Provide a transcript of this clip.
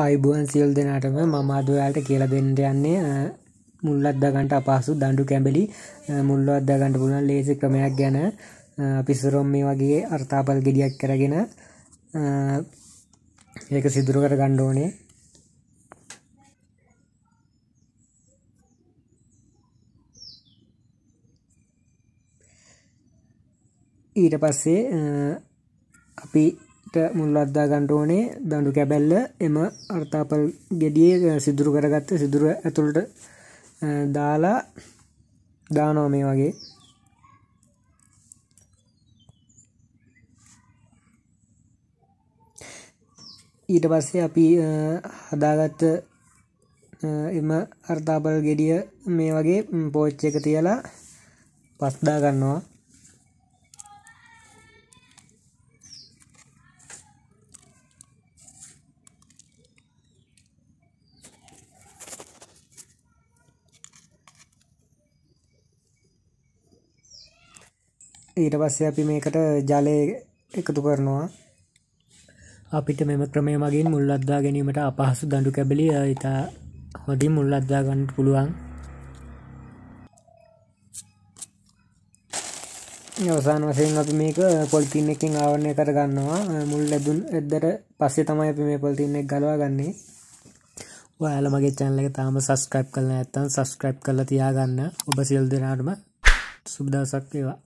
ආයිබුවන් සියල් දෙනටම මම අදයාට කියල දෙන්නට යන්නේ මුල්ලත් දගන්ට අපහසු දණ්ඩු කැඹලි මුල්ලුවත් දගන්ට පුුණන් ලේසි ක්‍රමයක් ගැන පිසුරොම් මේ වගේ අර්ථාපල් ගෙඩියක් කරගෙන ඒක සිදුරු කර ගණ්ඩෝනේ ඊට පස්සේ අපි මුල් අද්දා ගණ්ඩ ඕනේ දඩු කැබැල්ල එම අර්තාපල් ගෙඩිය සිදුරු කරගත්ත සිදුර ඇතුළට දාලා දානෝ මේ වගේ ඊට පස්සේ අපි හදාගත්ත එම අර්තාපල් ගෙඩිය මේ වගේ පෝච්ච එක තියලා පස්දා ගන්නවා ඊට පස්සේ අපි මේකට ජලය එකතු කරනවා අපිට මෙම ක්‍රමය මගින් මුල් අද්දා ගැනීමට අපහසු දඩු කැබලි ඉතා හොඳින් මුල් අද්දාගන්න පුළුවන් යවසාන වසයෙන් අපි මේක පොල්තින්න එකින් ආවරණය කරගන්නවා මුල් ලැබුන් එද්දට පස්සේ තමයි අපි මේ පොල්තින්න එක් ගලවා ගන්නේ ඔයාල මගේ චැනල එක තාම සස්ක්‍රයිප් කරන ඇත්තන් සස්ක්‍රයිප් කරලා තියාගන්න ඔබ සිල් දෙනාටම සුබ්දසක් ඒවා